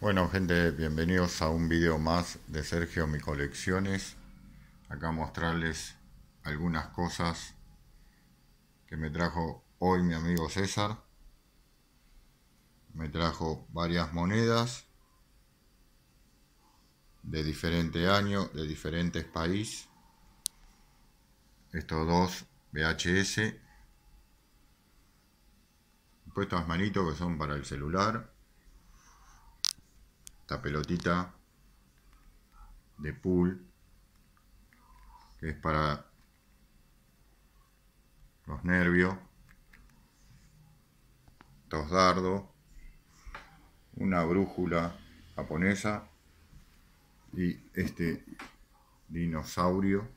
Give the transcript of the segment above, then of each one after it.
Bueno gente, bienvenidos a un video más de Sergio Mi Colecciones. Acá mostrarles algunas cosas que me trajo hoy mi amigo César. Me trajo varias monedas de diferente año, de diferentes países. Estos dos VHS. puestos estas manitos que son para el celular esta pelotita de pool que es para los nervios, dos dardos, una brújula japonesa y este dinosaurio.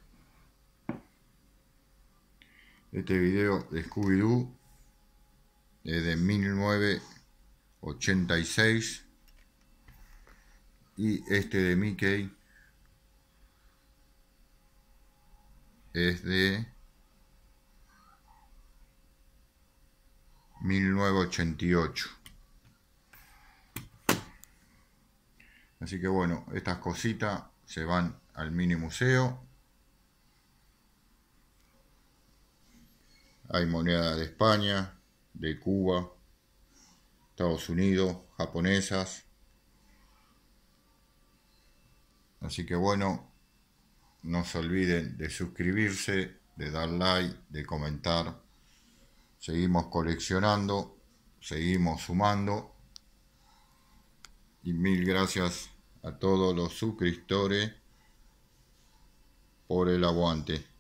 Este video de Scooby-Doo es de 1986. Y este de Mickey es de 1988. Así que bueno, estas cositas se van al mini museo. Hay monedas de España, de Cuba, Estados Unidos, japonesas. Así que bueno, no se olviden de suscribirse, de dar like, de comentar. Seguimos coleccionando, seguimos sumando. Y mil gracias a todos los suscriptores por el aguante.